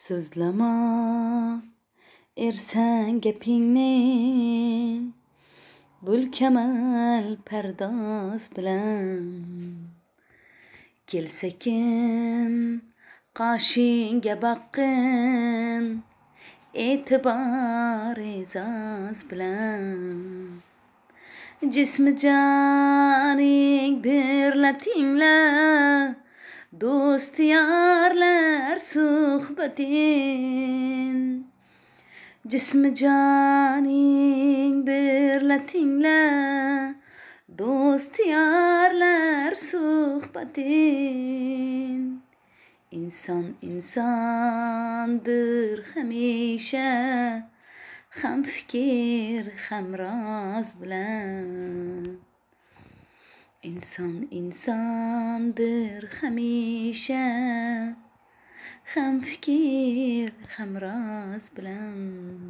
so'zlama ersang gapingni bulkamal pardoz bilan kel kim qoshingga boqqin e'tibor e'zoz bilan jismi joning birla tingla do'st yorlar so'z صحبة جسم جانين برلتين لا yarlar sohbetin İnsan insandır hemşe Hem fikir hem raz bilen İnsan insandır hemşe ham fikr ham roz bilan